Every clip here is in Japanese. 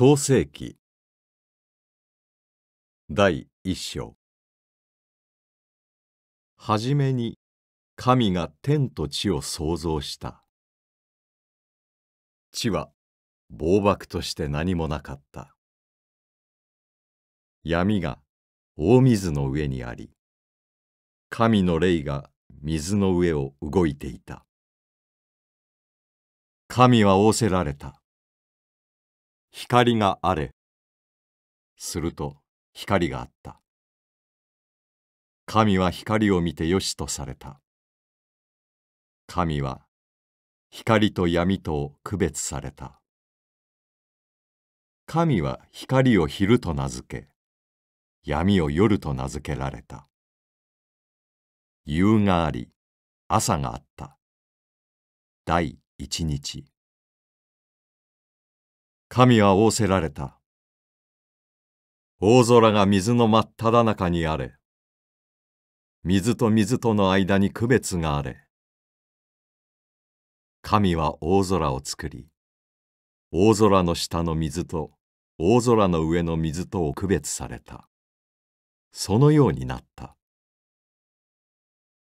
創世記第一章はじめに神が天と地を創造した地は暴漠として何もなかった闇が大水の上にあり神の霊が水の上を動いていた神は仰せられた光があれ。すると光があった。神は光を見てよしとされた。神は光と闇と区別された。神は光を昼と名付け、闇を夜と名付けられた。夕があり、朝があった。第一日。神は仰せられた。大空が水の真っただ中にあれ。水と水との間に区別があれ。神は大空を作り、大空の下の水と大空の上の水とを区別された。そのようになった。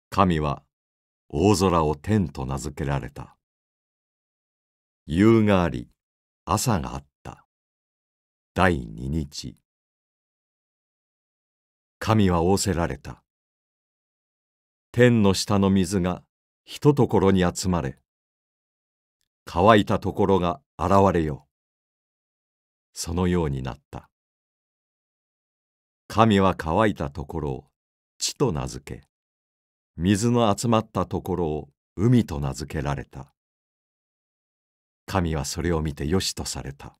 神は大空を天と名付けられた。夕があり、朝があった第二日神は仰せられた天の下の水がひとところに集まれ乾いたところが現れよそのようになった神は乾いたところを地と名付け水の集まったところを海と名付けられた神はそれを見てよしとされた。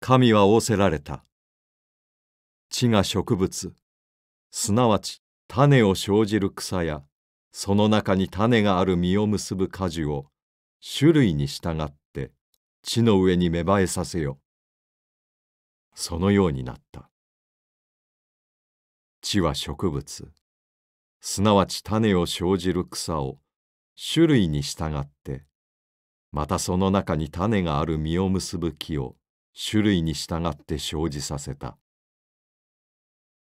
神は仰せられた。地が植物、すなわち種を生じる草や、その中に種がある実を結ぶ果樹を、種類に従って地の上に芽生えさせよ。そのようになった。地は植物、すなわち種を生じる草を、種類に従ってまたその中に種がある実を結ぶ木を種類に従って生じさせた。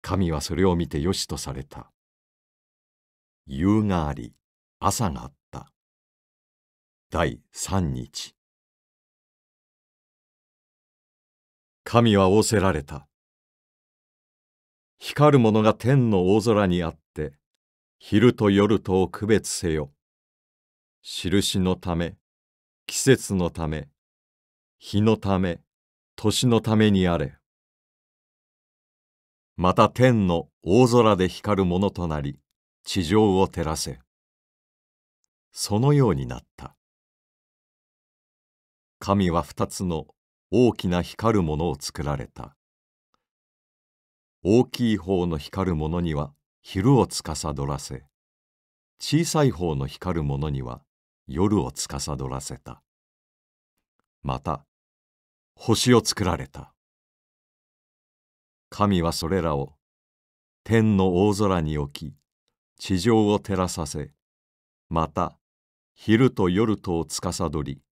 神はそれを見てよしとされた。夕があり、朝があった。第三日。神は仰せられた。光るものが天の大空にあって、昼と夜とを区別せよ。印のため、季節のため日のため年のためにあれまた天の大空で光るものとなり地上を照らせそのようになった神は二つの大きな光るものを作られた大きい方の光るものには昼をつかさどらせ小さい方の光るものには夜を司らせた。また、星を作られた。神はそれらを天の大空に置き、地上を照らさせ、また昼と夜とを司り、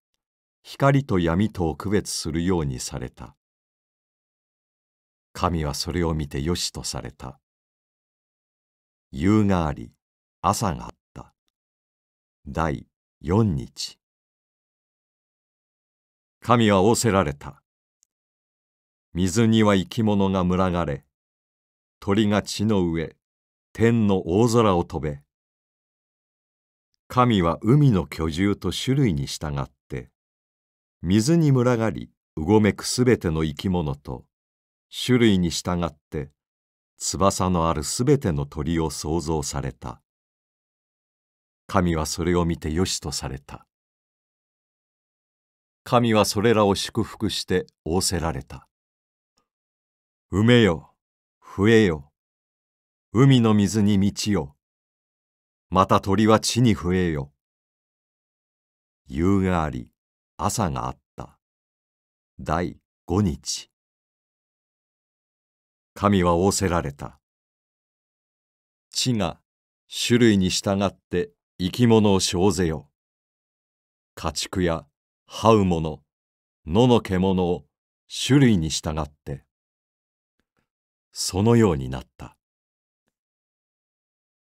光と闇とを区別するようにされた。神はそれを見てよしとされた。夕があり、朝があった。第4日神は仰せられた水には生き物が群がれ鳥が地の上天の大空を飛べ神は海の居住と種類に従って水に群がりうごめくすべての生き物と種類に従って翼のあるすべての鳥を創造された。神はそれを見てよしとされた。神はそれらを祝福して仰せられた。埋めよ、増えよ、海の水に満ちよ、また鳥は地に増えよ。夕があり、朝があった。第五日。神は仰せられた。地が種類に従って生き物生ぜよ。家畜や這う者、野の獣を種類に従って、そのようになった。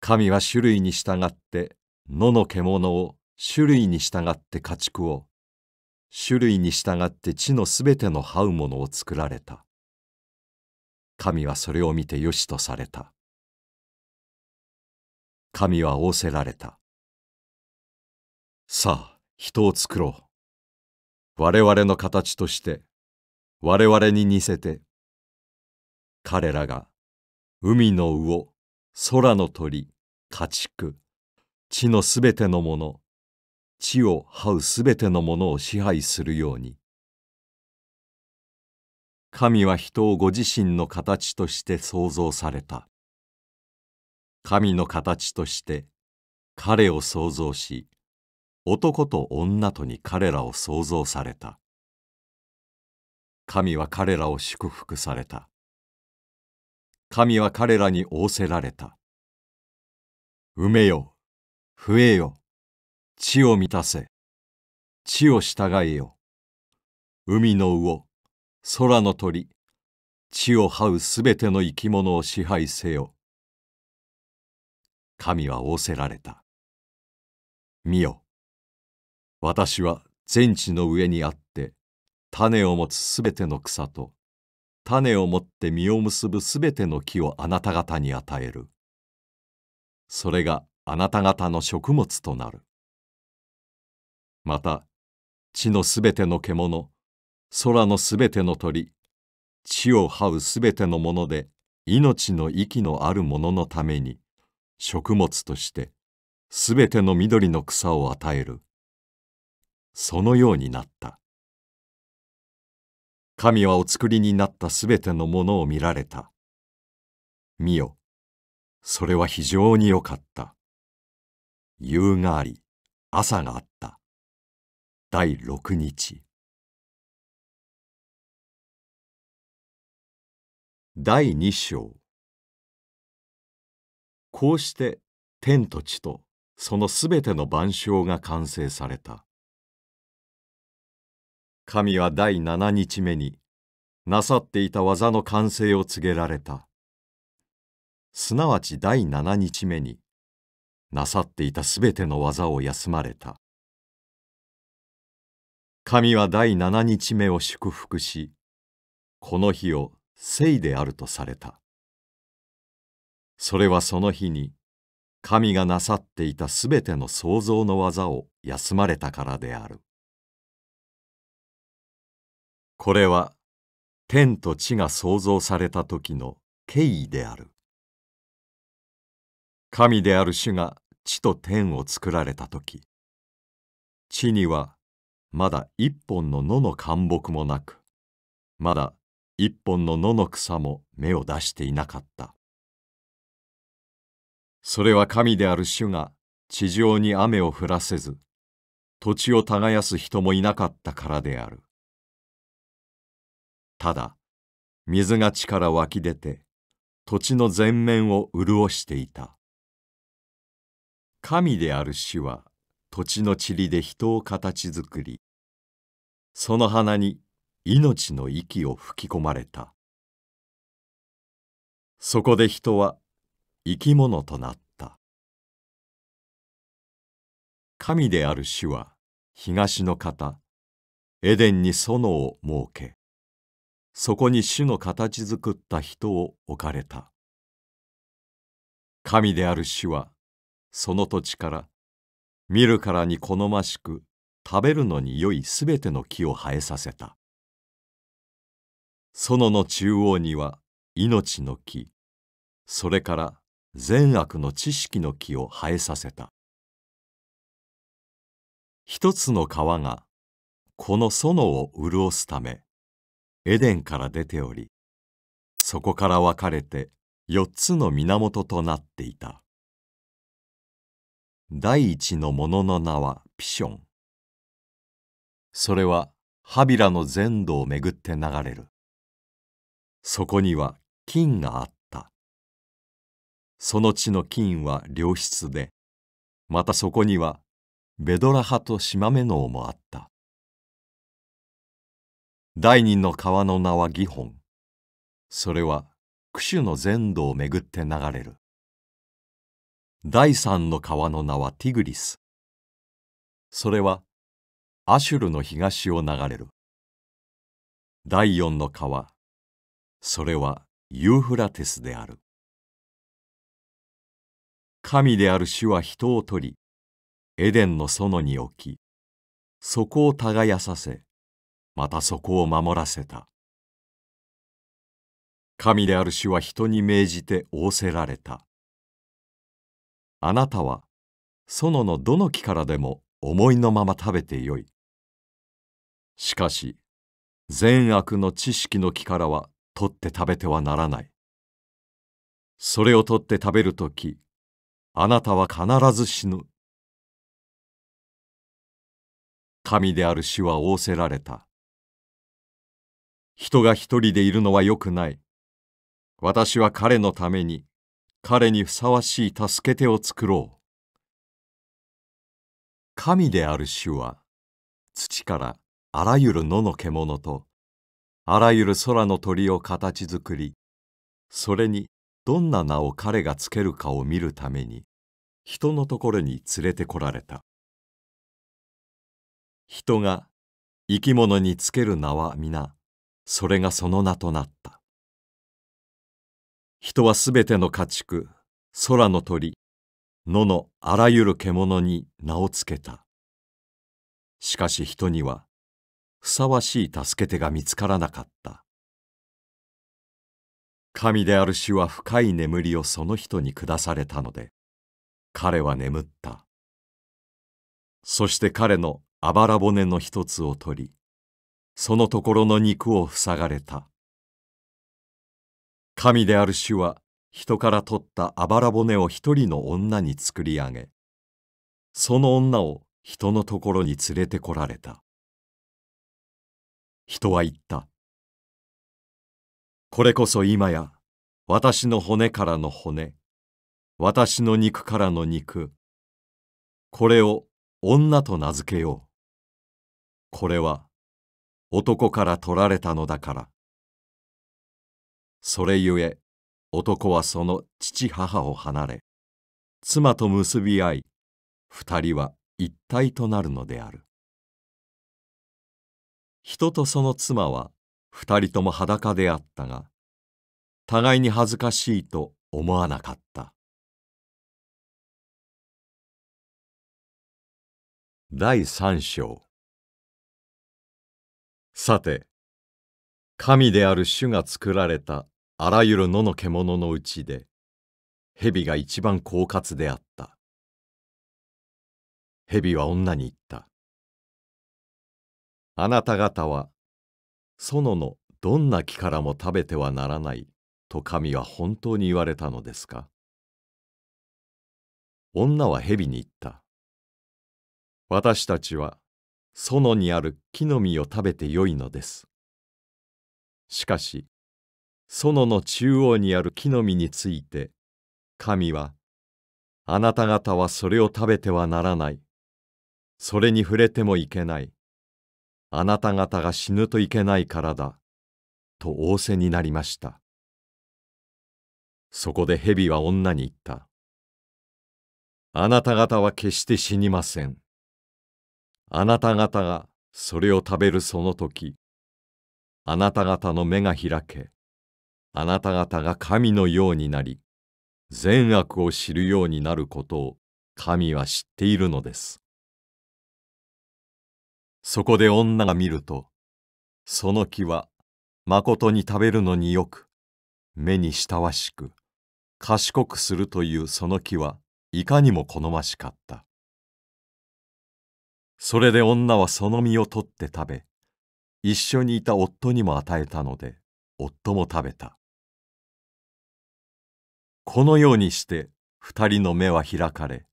神は種類に従って、野の獣を種類に従って家畜を、種類に従って地のすべての這うのを作られた。神はそれを見てよしとされた。神は仰せられた。さあ人を作ろう我々の形として我々に似せて彼らが海の魚空の鳥家畜地のすべてのもの地を這うすべてのものを支配するように神は人をご自身の形として創造された神の形として彼を創造し男と女とに彼らを創造された。神は彼らを祝福された。神は彼らに仰せられた。埋めよ、増えよ、地を満たせ、地を従えよ。海の魚、空の鳥、地を這うすべての生き物を支配せよ。神は仰せられた。見よ。私は全地の上にあって種を持つすべての草と種を持って実を結ぶすべての木をあなた方に与えるそれがあなた方の食物となるまた地のすべての獣空のすべての鳥地を這うすべてのもので命の息のあるもののために食物としてすべての緑の草を与えるそのようになった。神はお作りになったすべてのものを見られた。見よ。それは非常によかった。夕があり、朝があった。第六日。第二章。こうして天と地とそのすべての万象が完成された。神は第七日目になさっていた技の完成を告げられた。すなわち第七日目になさっていたすべての技を休まれた。神は第七日目を祝福し、この日を聖であるとされた。それはその日に神がなさっていたすべての創造の技を休まれたからである。これは天と地が創造された時の敬意である。神である主が地と天を作られた時、地にはまだ一本の野の灌木もなく、まだ一本の野の草も芽を出していなかった。それは神である主が地上に雨を降らせず、土地を耕す人もいなかったからである。ただ水が地から湧き出て土地の全面を潤していた神である死は土地の塵で人を形作りその花に命の息を吹き込まれたそこで人は生き物となった神である主は東の方エデンに園を設けそこに主の形作った人を置かれた神である主はその土地から見るからに好ましく食べるのに良いすべての木を生えさせた園の中央には命の木それから善悪の知識の木を生えさせた一つの川がこの園を潤すためエデンから出ており、そこから分かれて四つの源となっていた。第一のものの名はピション。それはハビラの全土をめぐって流れる。そこには金があった。その地の金は良質で、またそこにはベドラ派とシマメノウもあった。第二の川の名は義本。それは九種の全土をめぐって流れる。第三の川の名はティグリス。それはアシュルの東を流れる。第四の川、それはユーフラテスである。神である主は人を取り、エデンの園に置き、そこを耕させ、またそこを守らせた神である主は人に命じて仰せられたあなたは園のどの木からでも思いのまま食べてよいしかし善悪の知識の木からは取って食べてはならないそれを取って食べるときあなたは必ず死ぬ神である死は仰せられた人が一人でいるのはよくない。私は彼のために、彼にふさわしい助け手を作ろう。神である主は、土からあらゆる野の獣と、あらゆる空の鳥を形作り、それにどんな名を彼がつけるかを見るために、人のところに連れてこられた。人が生き物につける名は皆、それがその名となった人はすべての家畜空の鳥野のあらゆる獣に名を付けたしかし人にはふさわしい助け手が見つからなかった神である主は深い眠りをその人に下されたので彼は眠ったそして彼のあばら骨の一つを取りそのところの肉を塞がれた。神である主は人から取ったあばら骨を一人の女に作り上げ、その女を人のところに連れてこられた。人は言った。これこそ今や私の骨からの骨、私の肉からの肉、これを女と名付けよう。これは男から取られたのだから。それゆえ男はその父母を離れ妻と結び合い二人は一体となるのである。人とその妻は二人とも裸であったが互いに恥ずかしいと思わなかった。第三章さて、神である主が作られたあらゆる野の獣のうちで、蛇が一番狡猾であった。蛇は女に言った。あなた方は、園のどんな木からも食べてはならないと神は本当に言われたのですか女は蛇に言った。私たちは園にある木の実を食べてよいのです。しかし、園の中央にある木の実について、神は、あなた方はそれを食べてはならない。それに触れてもいけない。あなた方が死ぬといけないからだ。と仰せになりました。そこで蛇は女に言った。あなた方は決して死にません。あなた方がそれを食べるその時あなた方の目が開けあなた方が神のようになり善悪を知るようになることを神は知っているのですそこで女が見るとその木はまことに食べるのによく目に親しく賢くするというその木はいかにも好ましかったそれで女はその実を取って食べ、一緒にいた夫にも与えたので、夫も食べた。このようにして二人の目は開かれ、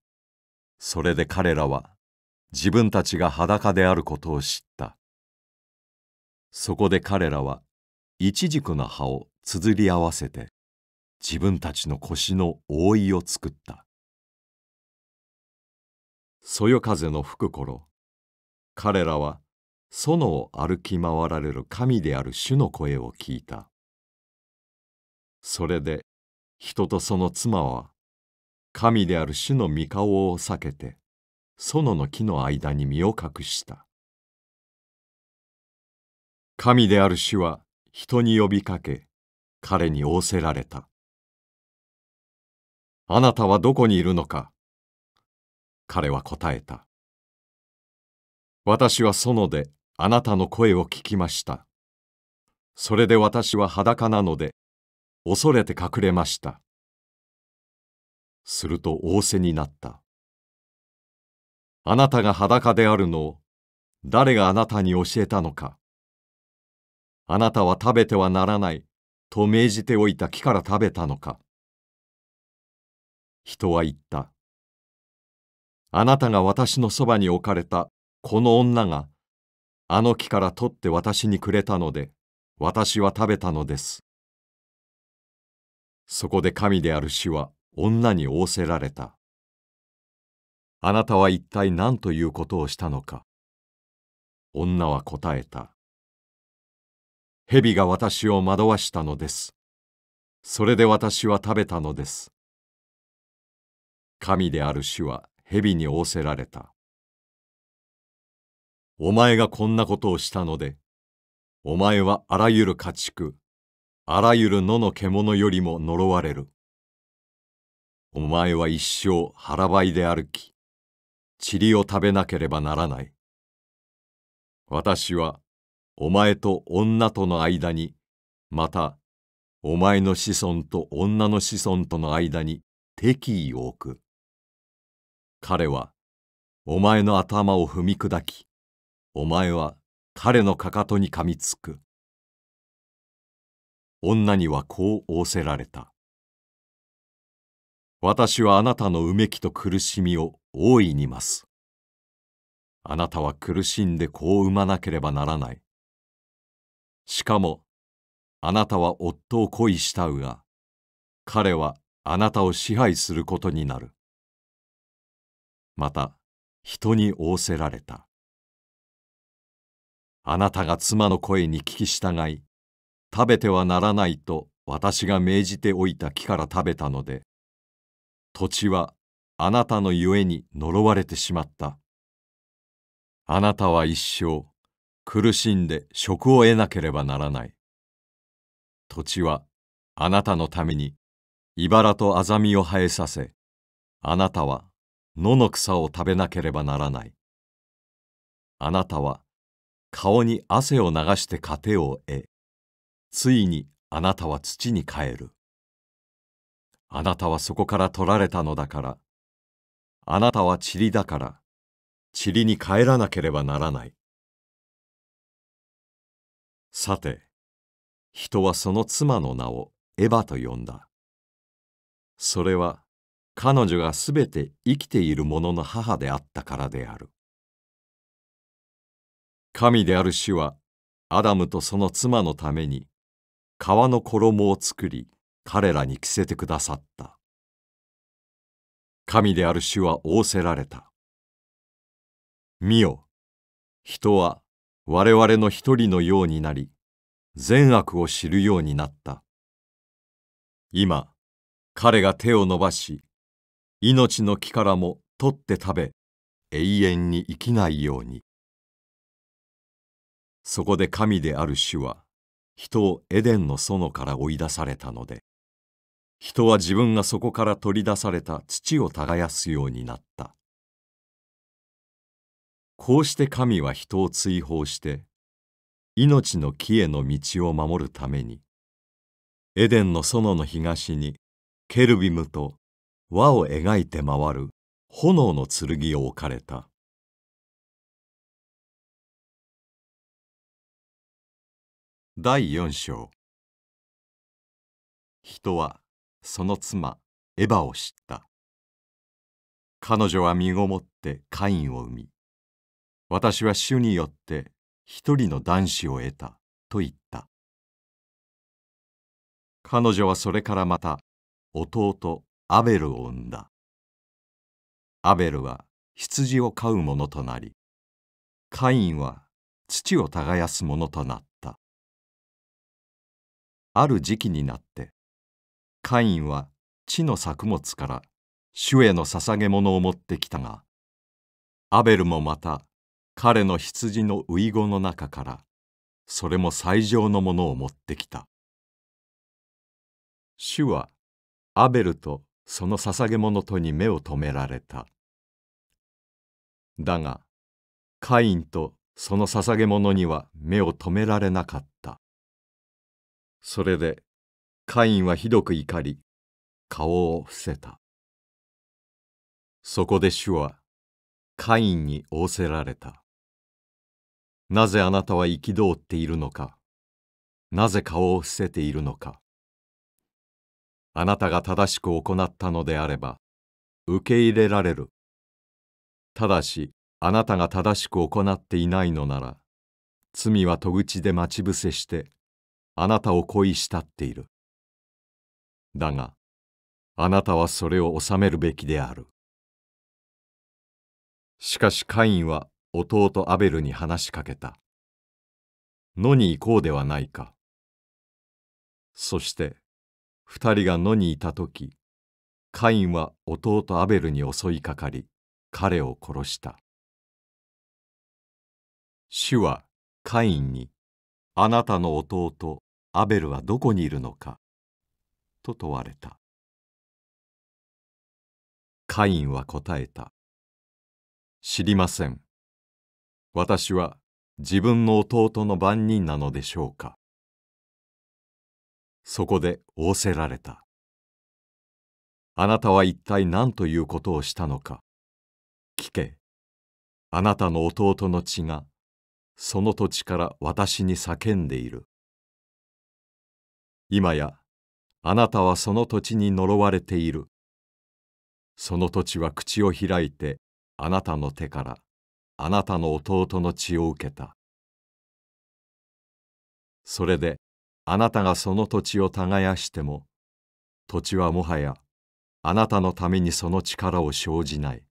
それで彼らは自分たちが裸であることを知った。そこで彼らは、一軸の葉をつづり合わせて、自分たちの腰の覆いを作った。そよ風の吹く頃、彼らは園を歩き回られる神である主の声を聞いた。それで人とその妻は神である主の御顔を避けて園の木の間に身を隠した。神である主は人に呼びかけ彼に仰せられた。あなたはどこにいるのか彼は答えた。私は園であなたの声を聞きました。それで私は裸なので、恐れて隠れました。すると仰せになった。あなたが裸であるのを、誰があなたに教えたのか。あなたは食べてはならない、と命じておいた木から食べたのか。人は言った。あなたが私のそばに置かれたこの女が、あの木から取って私にくれたので、私は食べたのです。そこで神である死は女に仰せられた。あなたは一体何ということをしたのか。女は答えた。蛇が私を惑わしたのです。それで私は食べたのです。神である主は蛇に仰せられた。お前がこんなことをしたので、お前はあらゆる家畜、あらゆる野の獣よりも呪われる。お前は一生腹ばいで歩き、塵を食べなければならない。私は、お前と女との間に、また、お前の子孫と女の子孫との間に敵意を置く。彼は、お前の頭を踏み砕き、お前は彼のかかとに噛みつく。女にはこう仰せられた。私はあなたのうめきと苦しみを大いに増す。あなたは苦しんで子を産まなければならない。しかも、あなたは夫を恋したうが、彼はあなたを支配することになる。また、人に仰せられた。あなたが妻の声に聞き従い、食べてはならないと私が命じておいた木から食べたので、土地はあなたのゆえに呪われてしまった。あなたは一生苦しんで職を得なければならない。土地はあなたのために茨とアザミを生えさせ、あなたは野の草を食べなければならない。あなたは顔に汗を流して糧を得ついにあなたは土に帰るあなたはそこから取られたのだからあなたは塵だから塵に帰らなければならないさて人はその妻の名をエヴァと呼んだそれは彼女がすべて生きている者の母であったからである神である主はアダムとその妻のために革の衣を作り彼らに着せてくださった神である主は仰せられた見よ人は我々の一人のようになり善悪を知るようになった今彼が手を伸ばし命の木からも取って食べ永遠に生きないように。そこで神である主は人をエデンの園から追い出されたので人は自分がそこから取り出された土を耕すようになったこうして神は人を追放して命の木への道を守るためにエデンの園の東にケルビムと輪を描いて回る炎の剣を置かれた。第4章人はその妻エヴァを知った彼女は身ごもってカインを生み私は主によって一人の男子を得たと言った彼女はそれからまた弟アベルを産んだアベルは羊を飼う者となりカインは土を耕す者となったある時期になってカインは地の作物から主への捧げ物を持ってきたがアベルもまた彼の羊の遺言の中からそれも最上のものを持ってきた主はアベルとその捧げ物とに目を留められただがカインとその捧げ物には目を留められなかったそれでカインはひどく怒り顔を伏せたそこで主はカインに仰せられたなぜあなたは憤っているのかなぜ顔を伏せているのかあなたが正しく行ったのであれば受け入れられるただしあなたが正しく行っていないのなら罪は戸口で待ち伏せしてあなたを恋したっている。だが、あなたはそれを治めるべきである。しかしカインは弟アベルに話しかけた。野に行こうではないか。そして、二人が野にいた時、カインは弟アベルに襲いかかり、彼を殺した。主はカインに、あなたの弟アベルはどこにいるのかと問われたカインは答えた知りません私は自分の弟の番人なのでしょうかそこで仰せられたあなたは一体何ということをしたのか聞けあなたの弟の血がその土地から私に叫んでいる。今やあなたはその土地に呪われている。その土地は口を開いてあなたの手からあなたの弟の血を受けた。それであなたがその土地を耕しても土地はもはやあなたのためにその力を生じない。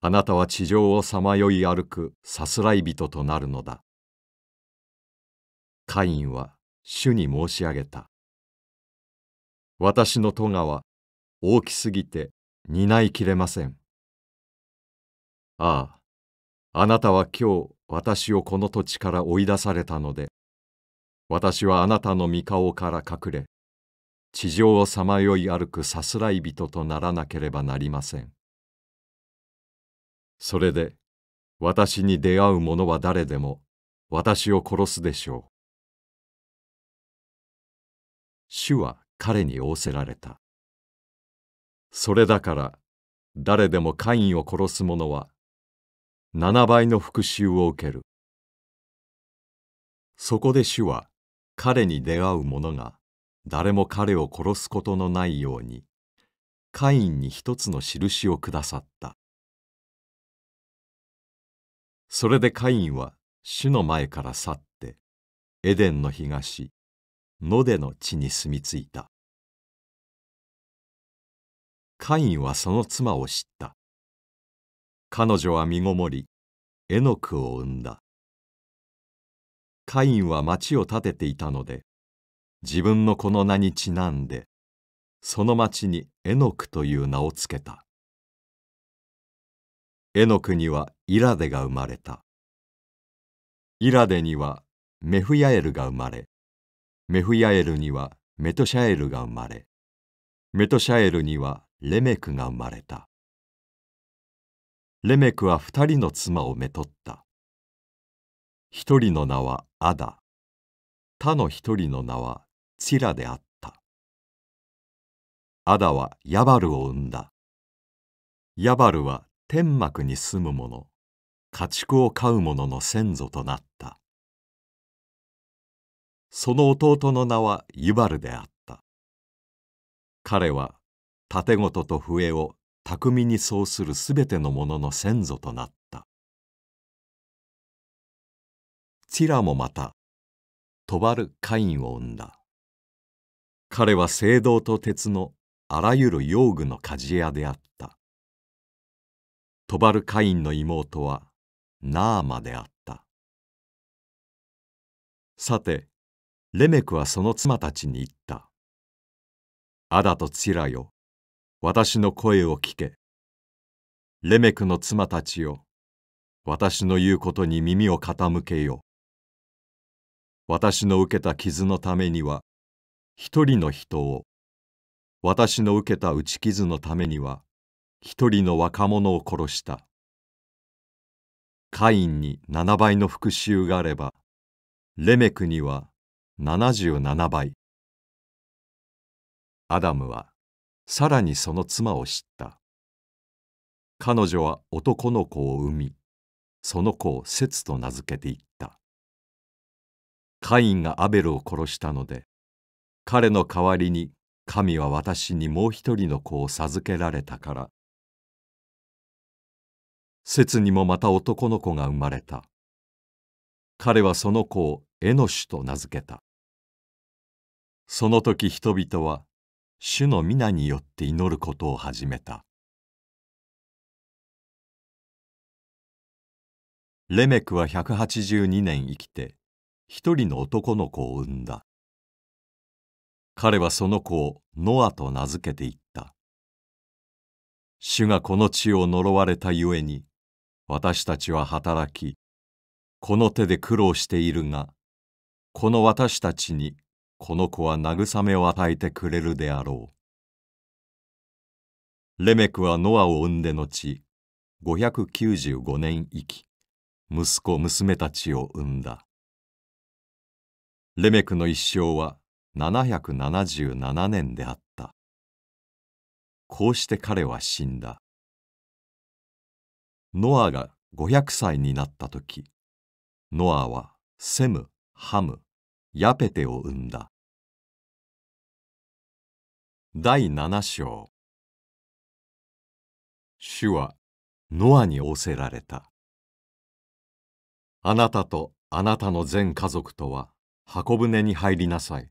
あなたは地上をさまよい歩くさすらい人となるのだ。カインは主に申し上げた。私の戸川、は大きすぎて担いきれません。ああ、あなたは今日私をこの土地から追い出されたので、私はあなたの御顔から隠れ、地上をさまよい歩くさすらい人とならなければなりません。それで、私に出会う者は誰でも、私を殺すでしょう。主は彼に仰せられた。それだから、誰でもカインを殺す者は、7倍の復讐を受ける。そこで主は、彼に出会う者が、誰も彼を殺すことのないように、カインに一つの印をくださった。それでカインは主の前から去ってエデンの東野での地に住み着いたカインはその妻を知った彼女は身ごもりエノクを産んだカインは町を建てていたので自分のこの名にちなんでその町にエノクという名をつけたエノクにはイラデが生まれた。イラデにはメフヤエルが生まれ、メフヤエルにはメトシャエルが生まれ、メトシャエルにはレメクが生まれた。レメクは二人の妻をめとった。一人の名はアダ、他の一人の名はチラであった。アダはヤバルを産んだ。ヤバルは天幕に住む者。家畜を飼う者の先祖となったその弟の名はユバルであった彼は盾ごとと笛を巧みにそうするすべての者の先祖となったチラもまたとばるカインを生んだ彼は青銅と鉄のあらゆる用具の鍛冶屋であったとばるカインの妹はナーマであったさてレメクはその妻たちに言った「アダとツィラよ私の声を聞けレメクの妻たちよ私の言うことに耳を傾けよ私の受けた傷のためには一人の人を私の受けた打ち傷のためには一人の若者を殺した。カインに7倍の復讐があればレメクには77倍アダムはさらにその妻を知った彼女は男の子を産みその子をセツと名付けていったカインがアベルを殺したので彼の代わりに神は私にもう一人の子を授けられたから節にもまた男の子が生まれた。彼はその子をエノシュと名付けた。その時人々は主の皆によって祈ることを始めた。レメクは182年生きて一人の男の子を産んだ。彼はその子をノアと名付けていった。主がこの地を呪われたゆえに私たちは働き、この手で苦労しているが、この私たちにこの子は慰めを与えてくれるであろう。レメクはノアを産んで後、595年生き、息子娘たちを産んだ。レメクの一生は777年であった。こうして彼は死んだ。ノアが500歳になった時ノアはセムハムヤペテを生んだ第7章主はノアに仰せられたあなたとあなたの全家族とは箱舟に入りなさい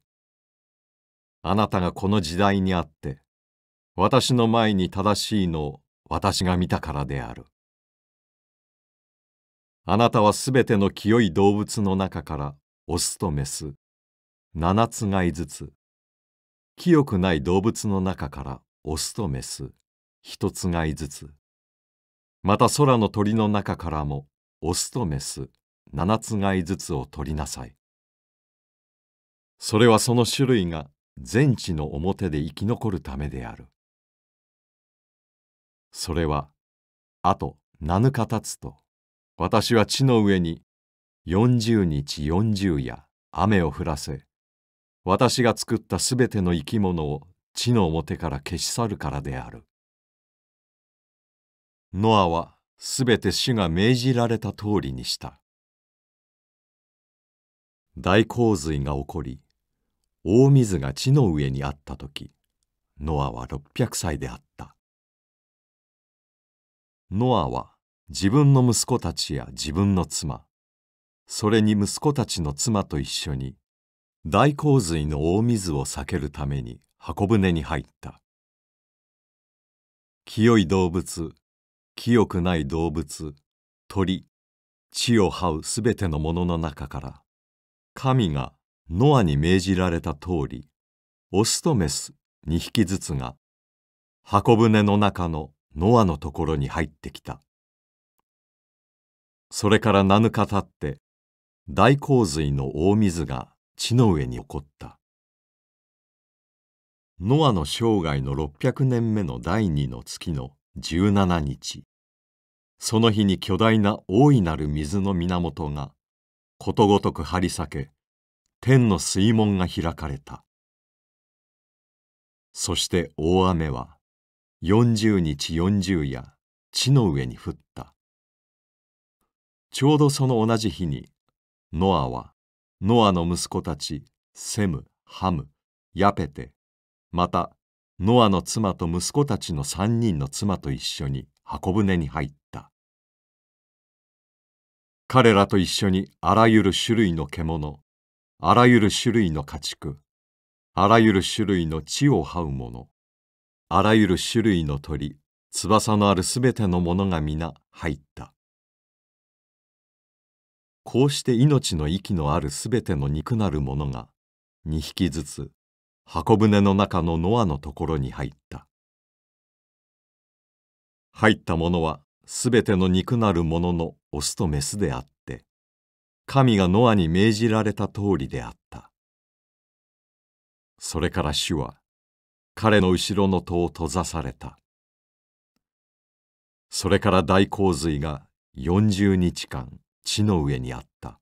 あなたがこの時代にあって私の前に正しいのを私が見たからであるあなたはすべての清い動物の中からオスとメス七つがいずつ清くない動物の中からオスとメス一つがいずつまた空の鳥の中からもオスとメス七つがいずつを取りなさいそれはその種類が全地の表で生き残るためであるそれはあと7日経つと私は地の上に四十日四十夜雨を降らせ私が作ったすべての生き物を地の表から消し去るからである。ノアはすべて主が命じられた通りにした。大洪水が起こり大水が地の上にあった時ノアは600歳であったノアは自分の息子たちや自分の妻それに息子たちの妻と一緒に大洪水の大水を避けるために箱舟に入った清い動物清くない動物鳥地を這うすべてのものの中から神がノアに命じられた通りオスとメス2匹ずつが箱舟の中のノアのところに入ってきた。それから7日たって大洪水の大水が地の上に起こったノアの生涯の600年目の第二の月の17日その日に巨大な大いなる水の源がことごとく張り裂け天の水門が開かれたそして大雨は40日40夜地の上に降ったちょうどその同じ日にノアはノアの息子たちセムハムヤペテまたノアの妻と息子たちの三人の妻と一緒に箱舟に入った彼らと一緒にあらゆる種類の獣あらゆる種類の家畜あらゆる種類の地を這う者あらゆる種類の鳥翼のあるすべてのものが皆入ったこうして命の息のあるすべての肉なるものが2匹ずつ箱舟の中のノアのところに入った入ったものはすべての肉なるもののオスとメスであって神がノアに命じられた通りであったそれから主は彼の後ろの戸を閉ざされたそれから大洪水が40日間地の上にあった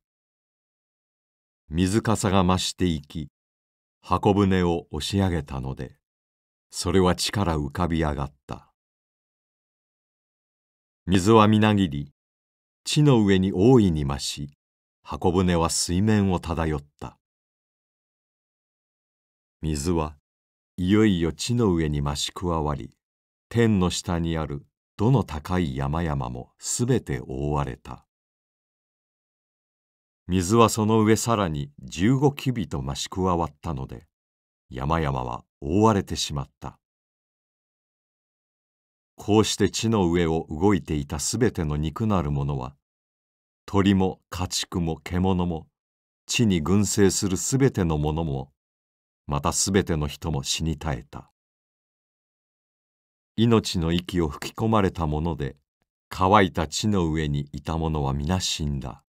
水かさが増していき箱舟を押し上げたのでそれは地から浮かび上がった水はみなぎり地の上に大いに増し箱舟は水面を漂った水はいよいよ地の上に増し加わり天の下にあるどの高い山々もすべて覆われた水はその上さらに十五キビと増し加わったので山々は覆われてしまったこうして地の上を動いていたすべての肉なるものは鳥も家畜も獣も地に群生するすべてのものもまたすべての人も死に絶えた命の息を吹き込まれたもので乾いた地の上にいたものは皆死んだ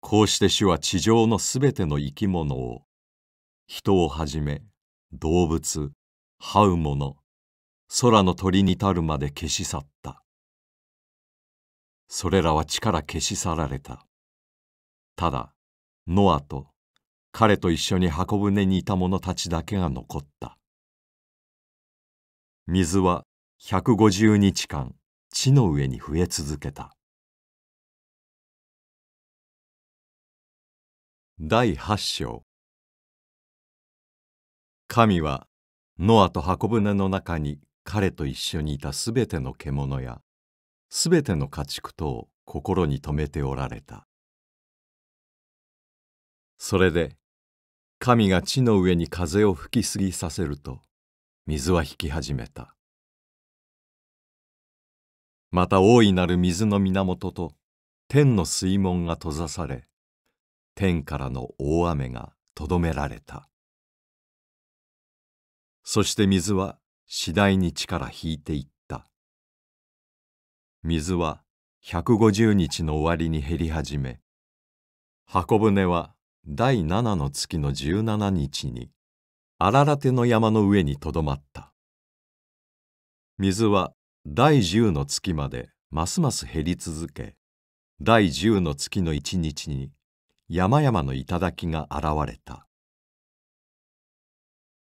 こうして主は地上のすべての生き物を人をはじめ動物這う者空の鳥に至るまで消し去ったそれらは地から消し去られたただノアと彼と一緒に箱舟にいた者たちだけが残った水は150日間地の上に増え続けた。第8章神はノアと箱舟の中に彼と一緒にいたすべての獣やすべての家畜とを心に留めておられたそれで神が地の上に風を吹きすぎさせると水は引き始めたまた大いなる水の源と天の水門が閉ざされ天からの大雨がとどめられたそして水は次第に地から引いていった水は150日の終わりに減り始め箱舟は第7の月の17日に荒立の山の上にとどまった水は第10の月までますます減り続け第10の月の1日に山々の頂が現れた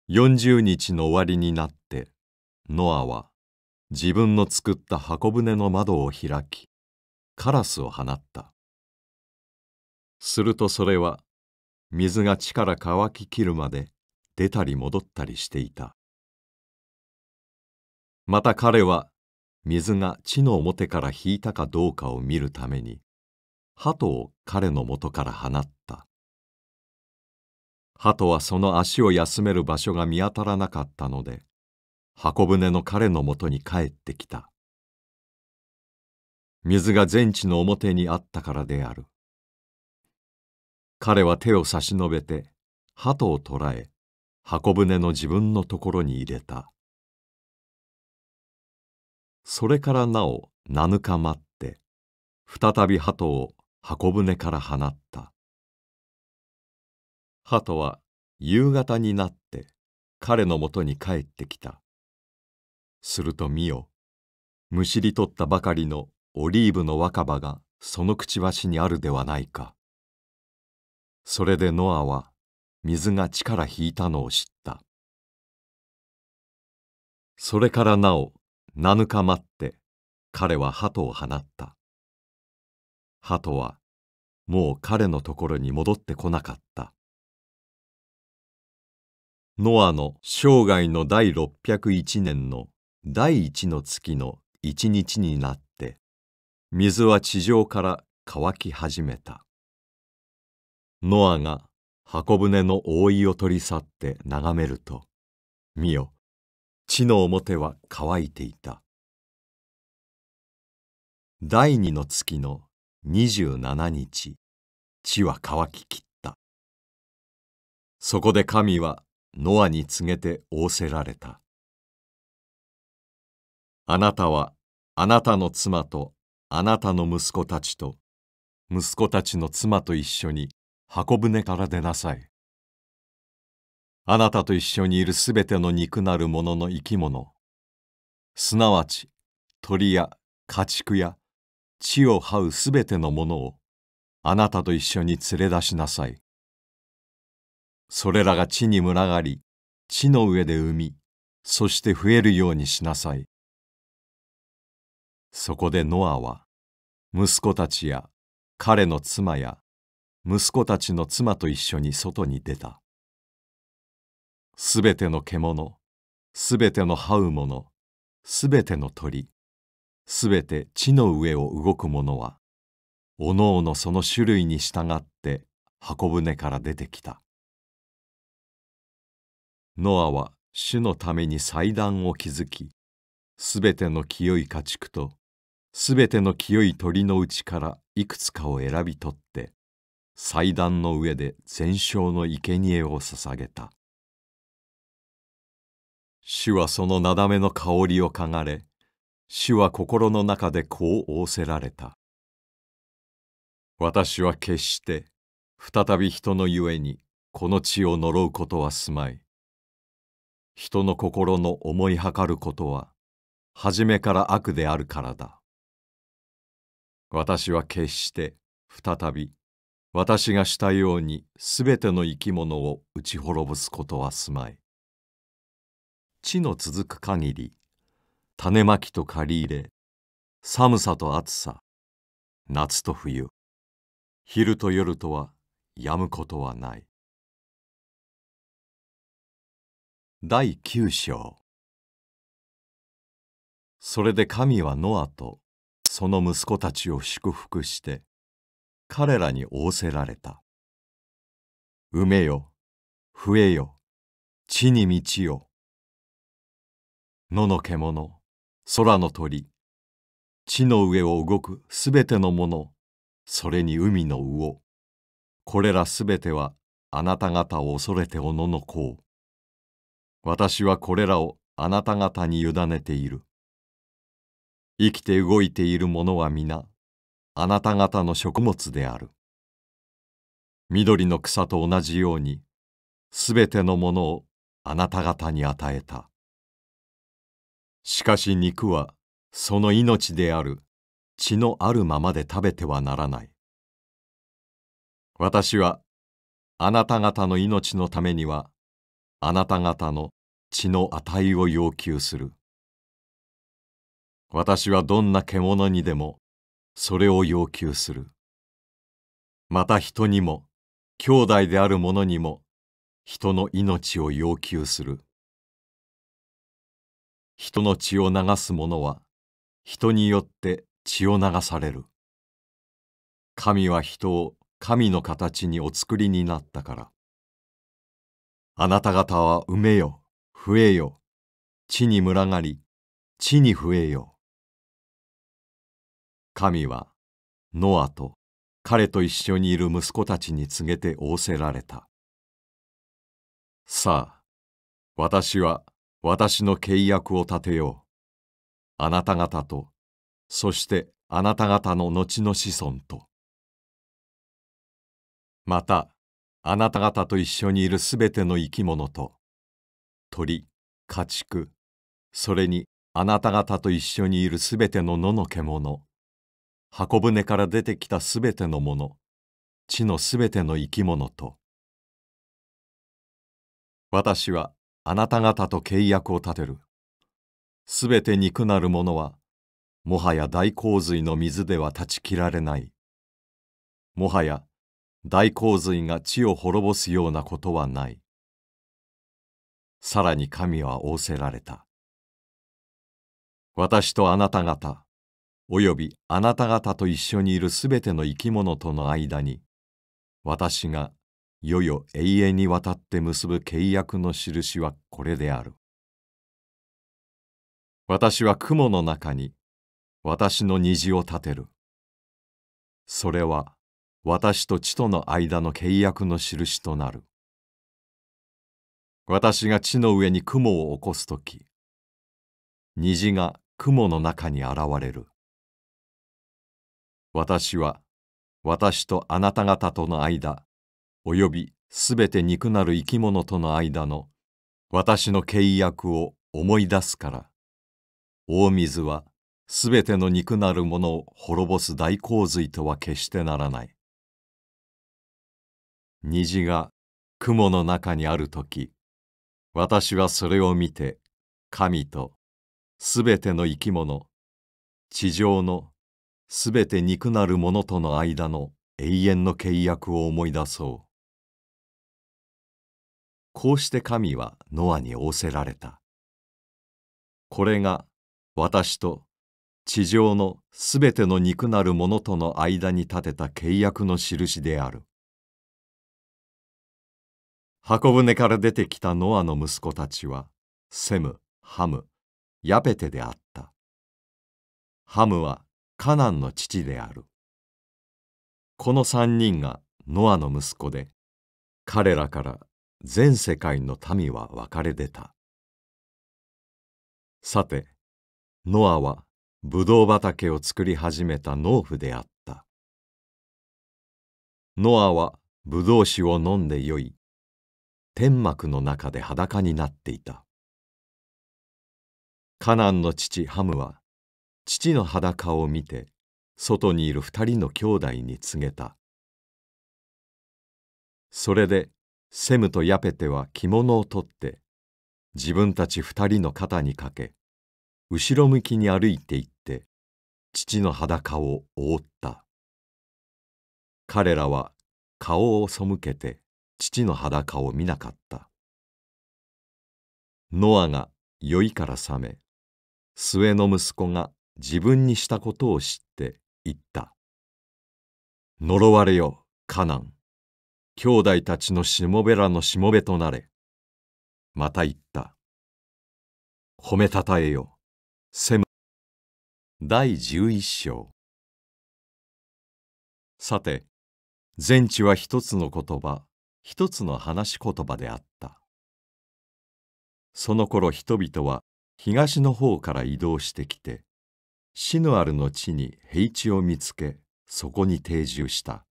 40日の終わりになってノアは自分の作った箱舟の窓を開きカラスを放ったするとそれは水が地から乾ききるまで出たり戻ったりしていたまた彼は水が地の表から引いたかどうかを見るために鳩を彼のもとから放った鳩はその足を休める場所が見当たらなかったので箱舟の彼のもとに帰ってきた水が全地の表にあったからである彼は手を差し伸べて鳩を捕らえ箱舟の自分のところに入れたそれからなお7日待って再び鳩を箱舟から放った鳩は夕方になって彼のもとに帰ってきたすると見よむしり取ったばかりのオリーブの若葉がそのくちばしにあるではないかそれでノアは水が力引いたのを知ったそれからなお7日待って彼は鳩を放った鳩はもう彼のところに戻ってこなかったノアの生涯の第601年の第一の月の一日になって水は地上から乾き始めたノアが箱舟の覆いを取り去って眺めると見よ地の表は乾いていた第二の月の27日地は乾ききったそこで神はノアに告げて仰せられたあなたはあなたの妻とあなたの息子たちと息子たちの妻と一緒に箱舟から出なさいあなたと一緒にいるすべての肉なるものの生き物すなわち鳥や家畜や地を這うすべてのものをあなたと一緒に連れ出しなさい。それらが地に群がり、地の上で産み、そして増えるようにしなさい。そこでノアは、息子たちや彼の妻や息子たちの妻と一緒に外に出た。すべての獣、すべての這うの、すべての鳥、すべて地の上を動くものはおのおのその種類に従って箱舟から出てきたノアは主のために祭壇を築きすべての清い家畜とすべての清い鳥のうちからいくつかを選び取って祭壇の上で全焼の生贄を捧げた主はそのなだめの香りを嗅がれ主は心の中でこう仰せられた。私は決して再び人のゆえにこの地を呪うことはすまい。人の心の思いはかることは初めから悪であるからだ。私は決して再び私がしたようにすべての生き物を打ち滅ぼすことはすまい。地の続く限り種まきと借り入れ寒さと暑さ夏と冬昼と夜とはやむことはない第九章それで神はノアとその息子たちを祝福して彼らに仰せられた「埋めよ増えよ地に満ちよ」野の獣空の鳥地の上を動くすべてのものそれに海の魚これらすべてはあなた方を恐れておののこう私はこれらをあなた方に委ねている生きて動いているものは皆あなた方の食物である緑の草と同じようにすべてのものをあなた方に与えた。しかし肉はその命である血のあるままで食べてはならない。私はあなた方の命のためにはあなた方の血の値を要求する。私はどんな獣にでもそれを要求する。また人にも兄弟である者にも人の命を要求する。人の血を流す者は人によって血を流される。神は人を神の形にお作りになったから。あなた方は埋めよ、増えよ、地に群がり、地に増えよ。神はノアと彼と一緒にいる息子たちに告げて仰せられた。さあ、私は私の契約を立てよう。あなた方と、そしてあなた方の後の子孫と。また、あなた方と一緒にいるすべての生き物と、鳥、家畜、それにあなた方と一緒にいるすべての野の獣、箱舟から出てきたすべてのもの、地のすべての生き物と。私はあなた方と契約を立てる。すべて肉なるものは、もはや大洪水の水では断ち切られない。もはや大洪水が地を滅ぼすようなことはない。さらに神は仰せられた。私とあなた方、およびあなた方と一緒にいるすべての生き物との間に、私がいよよ永遠にわたって結ぶ契約の印はこれである。私は雲の中に私の虹を立てる。それは私と地との間の契約の印となる。私が地の上に雲を起こすとき、虹が雲の中に現れる。私は私とあなた方との間、およびすべて肉なる生き物との間の私の契約を思い出すから。大水はすべての肉なるものを滅ぼす大洪水とは決してならない。虹が雲の中にある時、私はそれを見て、神とすべての生き物、地上のすべて肉なるものとの間の永遠の契約を思い出そう。こうして神はノアに仰せられた。これが私と地上のすべての肉なるものとの間に立てた契約の印である。箱舟から出てきたノアの息子たちは、セム、ハム、ヤペテであった。ハムはカナンの父である。この三人がノアの息子で、彼らから全世界の民は別れ出た。さて、ノアはブドウ畑を作り始めた農夫であった。ノアはブドウ酒を飲んで酔い、天幕の中で裸になっていた。カナンの父ハムは、父の裸を見て、外にいる二人の兄弟に告げた。それでセムとヤペテは着物を取って自分たち二人の肩にかけ後ろ向きに歩いていって父の裸を覆った彼らは顔を背けて父の裸を見なかったノアが酔いから覚め末の息子が自分にしたことを知って言った呪われよカナン兄弟たちのしもべらのしもべとなれ。また言った。褒めたたえよ。せむ。第十一章。さて、全地は一つの言葉、一つの話し言葉であった。その頃人々は東の方から移動してきて、シヌアルの地に平地を見つけ、そこに定住した。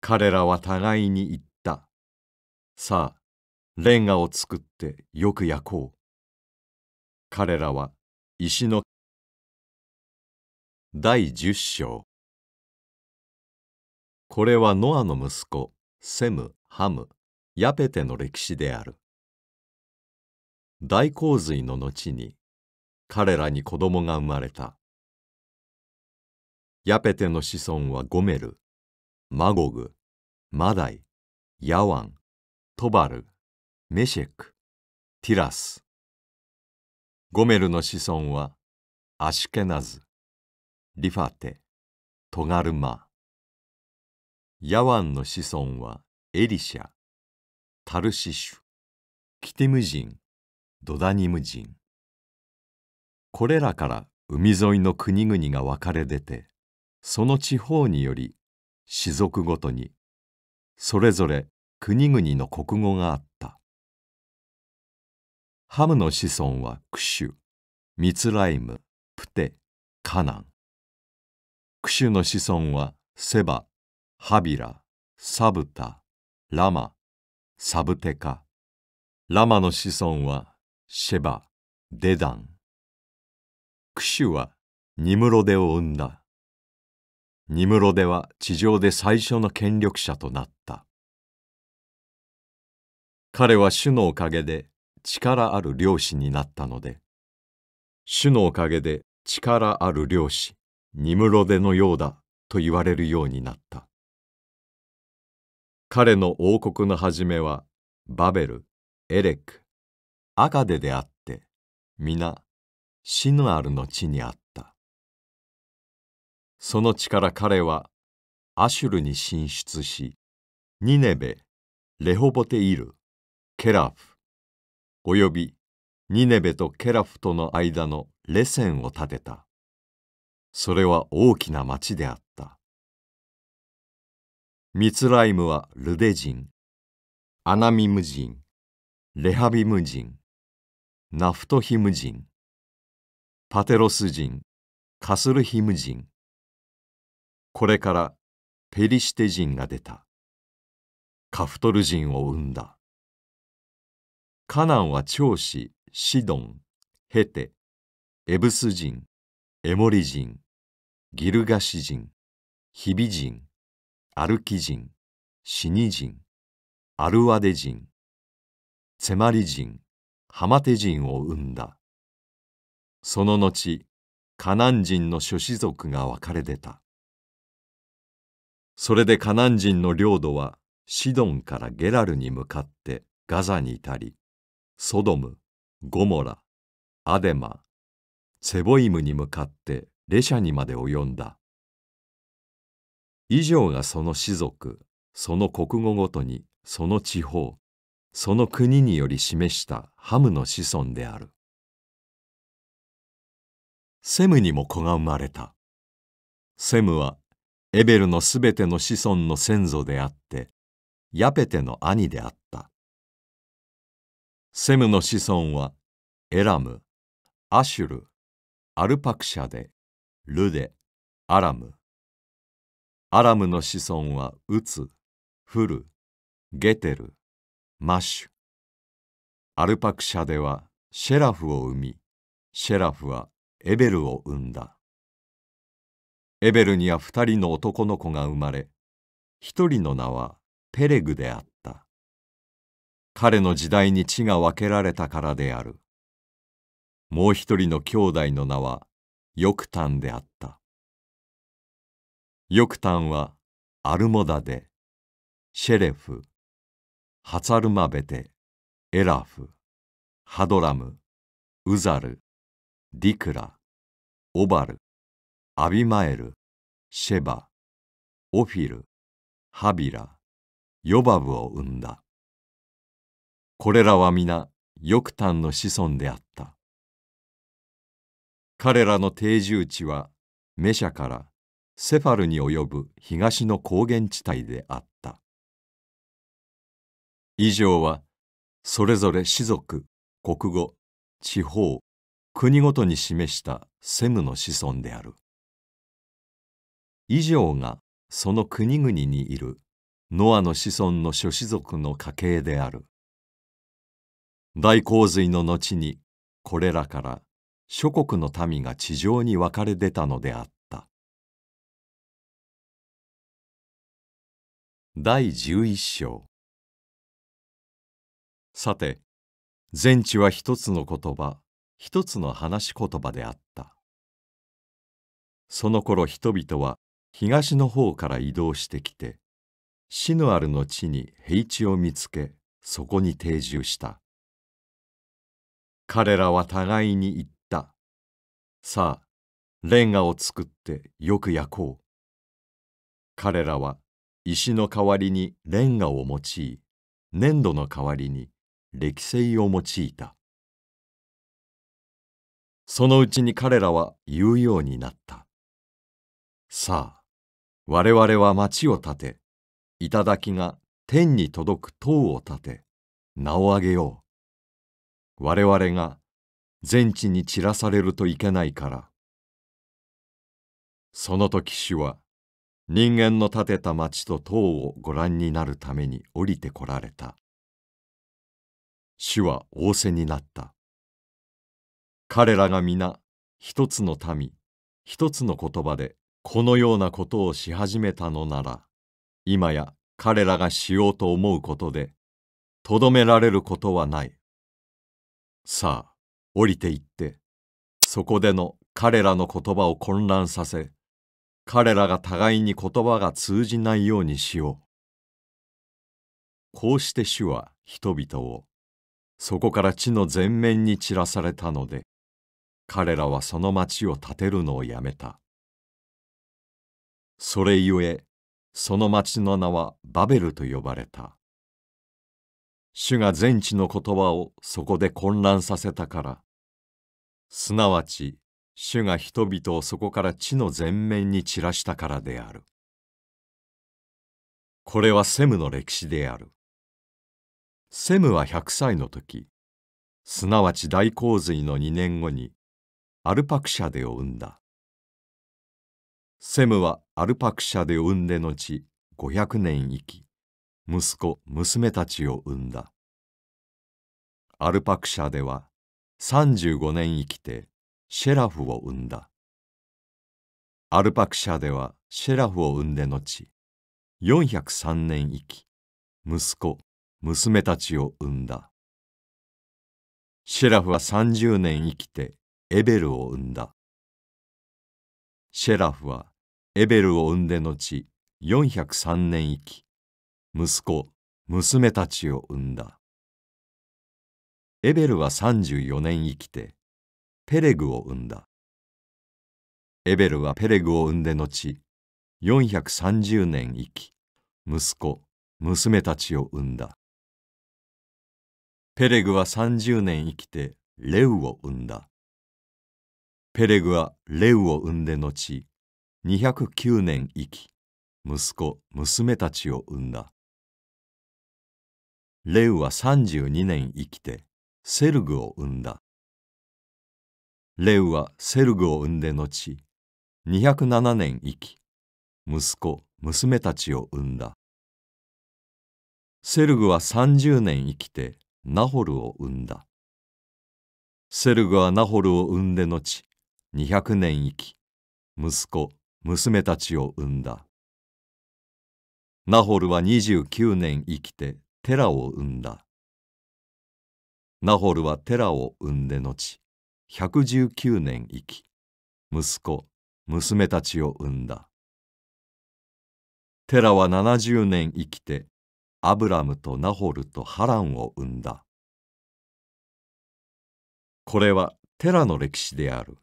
彼らは互いに言った。さあ、レンガを作ってよく焼こう。彼らは石の第十章これはノアの息子セムハムヤペテの歴史である大洪水の後に彼らに子供が生まれたヤペテの子孫はゴメルマゴグ、マダイ、ヤワン、トバル、メシェク、ティラス。ゴメルの子孫は、アシュケナズ、リファテ、トガルマ。ヤワンの子孫は、エリシャ、タルシシュ、キティム人、ドダニム人。これらから海沿いの国々が分かれ出て、その地方により氏族ごとにそれぞれ国々の国語があったハムの子孫はクシュミツライムプテカナンクシュの子孫はセバハビラサブタラマサブテカラマの子孫はシェバデダンクシュはニムロデを生んだニムロデは地上で最初の権力者となった彼は主のおかげで力ある漁師になったので主のおかげで力ある漁師ニムロデのようだと言われるようになった彼の王国の初めはバベルエレクアカデであって皆シヌアルの地にあったその地から彼はアシュルに進出し、ニネベ、レホボテイル、ケラフ、およびニネベとケラフとの間のレセンを建てた。それは大きな町であった。ミツライムはルデ人、アナミム人、レハビム人、ナフトヒム人、パテロス人、カスルヒム人、これからペリシテ人が出た。カフトル人を生んだ。カナンは長子、シドン、ヘテ、エブス人、エモリ人、ギルガシ人、ヒビ人、アルキ人、シニ人、アルワデ人、ツェマリ人、ハマテ人を生んだ。その後、カナン人の諸氏族が分かれ出た。それでカナン人の領土はシドンからゲラルに向かってガザに至り、ソドム、ゴモラ、アデマ、セボイムに向かってレシャにまで及んだ。以上がその氏族、その国語ごとに、その地方、その国により示したハムの子孫である。セムにも子が生まれた。セムはエベルのすべての子孫の先祖であって、ヤペテの兄であった。セムの子孫は、エラム、アシュル、アルパクシャで、ルデ、アラム。アラムの子孫は、ウツ、フル、ゲテル、マッシュ。アルパクシャでは、シェラフを生み、シェラフはエベルを生んだ。エベルには二人の男の子が生まれ一人の名はペレグであった彼の時代に地が分けられたからであるもう一人の兄弟の名はヨクタンであったヨクタンはアルモダでシェレフハツァルマベテエラフハドラムウザルディクラオバルアビマエルシェバオフィルハビラヨバブを生んだこれらは皆ヨクタンの子孫であった彼らの定住地はメシャからセファルに及ぶ東の高原地帯であった以上はそれぞれ氏族国語地方国ごとに示したセムの子孫である。以上がその国々にいるノアの子孫の諸子族の家系である大洪水の後にこれらから諸国の民が地上に分かれ出たのであった第十一章さて全地は一つの言葉一つの話し言葉であったその頃人々は東の方から移動してきてシヌアルの地に平地を見つけそこに定住した彼らは互いに言ったさあレンガを作ってよく焼こう彼らは石の代わりにレンガを用い粘土の代わりに歴製を用いたそのうちに彼らは言うようになった。さあ、我々は町を建て、頂が天に届く塔を建て、名を上げよう。我々が全地に散らされるといけないから。その時主は人間の建てた町と塔をご覧になるために降りてこられた。主は仰せになった。彼らが皆一つの民、一つの言葉でこのようなことをし始めたのなら、今や彼らがしようと思うことで、とどめられることはない。さあ、降りていって、そこでの彼らの言葉を混乱させ、彼らが互いに言葉が通じないようにしよう。こうして主は人々を、そこから地の全面に散らされたので、彼らはその町を建てるのをやめた。それゆえその町の名はバベルと呼ばれた主が全地の言葉をそこで混乱させたからすなわち主が人々をそこから地の全面に散らしたからであるこれはセムの歴史であるセムは100歳の時すなわち大洪水の2年後にアルパクシャデを生んだセムはアルパク社で生んで後500年生き息子娘たちを産んだアルパク社では35年生きてシェラフを産んだアルパク社ではシェラフを産んで後403年生き息子娘たちを産んだシェラフは30年生きてエベルを産んだシェラフはエベルを生んで後403年生き息子娘たちを産んだエベルは34年生きてペレグを産んだエベルはペレグを産んで後430年生き息子娘たちを産んだペレグは30年生きてレウを産んだペレグはレウを生んで後209年生き息子娘たちを産んだレウは32年生きてセルグを産んだレウはセルグを産んで後207年生き息子娘たちを産んだセルグは30年生きてナホルを産んだセルグはナホルを産んで後200年生き息子娘たちを産んだナホルは29年生きてテラを産んだナホルはテラを産んで後119年生き息子娘たちを産んだテラは70年生きてアブラムとナホルとハランを産んだこれはテラの歴史である。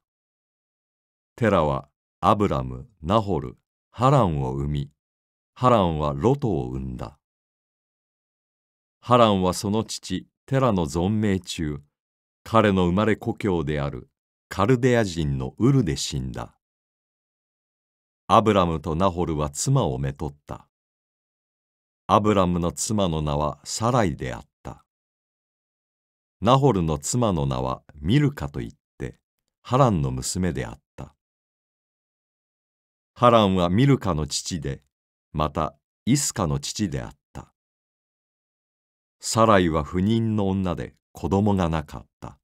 テラはアブラムナホルハランを生みハランはロトを生んだハランはその父テラの存命中彼の生まれ故郷であるカルデア人のウルで死んだアブラムとナホルは妻をめとったアブラムの妻の名はサライであったナホルの妻の名はミルカといってハランの娘であったハランはミルカの父で、またイスカの父であった。サライは不妊の女で子供がなかった。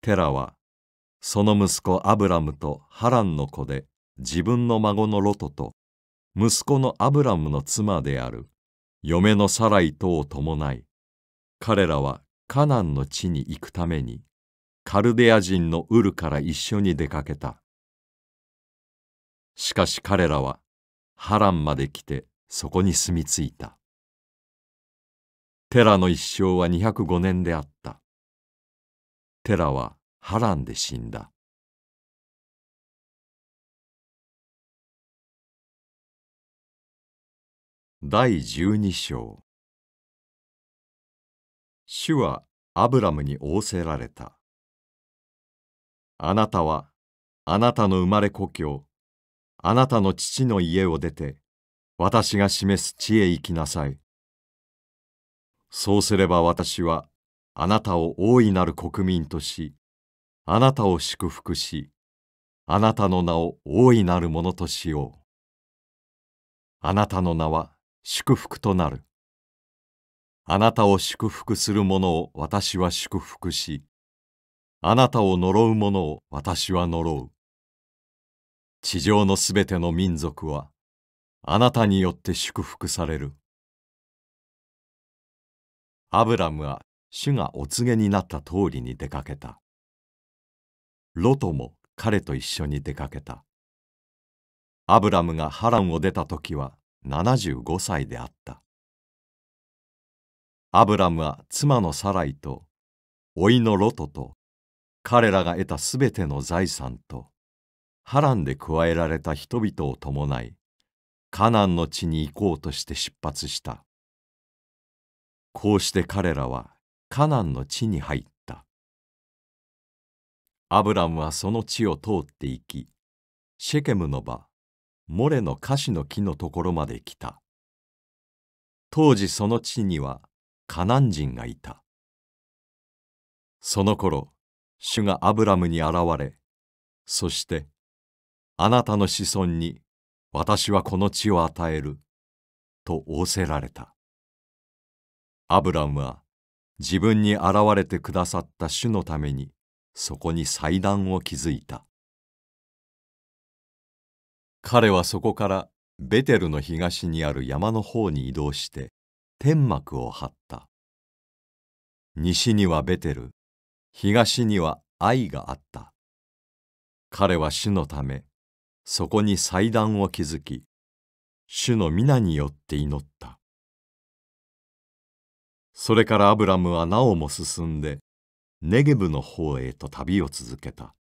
テラは、その息子アブラムとハランの子で自分の孫のロトと息子のアブラムの妻である嫁のサライとを伴い彼らはカナンの地に行くためにカルデア人のウルから一緒に出かけた。しかし彼らは波乱まで来てそこに住み着いた。テラの一生は205年であった。テラは波乱で死んだ。第十二章主はアブラムに仰せられた。あなたはあなたの生まれ故郷あなたの父の家を出て、私が示す地へ行きなさい。そうすれば私は、あなたを大いなる国民とし、あなたを祝福し、あなたの名を大いなるものとしよう。あなたの名は祝福となる。あなたを祝福する者を私は祝福し、あなたを呪う者を私は呪う。地上のすべての民族はあなたによって祝福される。アブラムは主がお告げになった通りに出かけた。ロトも彼と一緒に出かけた。アブラムがハランを出た時は75歳であった。アブラムは妻のサライと、甥のロトと、彼らが得たすべての財産と、ハランで加えられた人々を伴いカナンの地に行こうとして出発したこうして彼らはカナンの地に入ったアブラムはその地を通って行きシェケムの場モレの樫の木のところまで来た当時その地にはカナン人がいたその頃主がアブラムに現れそしてあなたの子孫に私はこの地を与える」と仰せられたアブラムは自分に現れてくださった主のためにそこに祭壇を築いた彼はそこからベテルの東にある山の方に移動して天幕を張った西にはベテル東には愛があった彼は主のためそこに祭壇を築き主の皆によって祈ったそれからアブラムはなおも進んでネゲブの方へと旅を続けた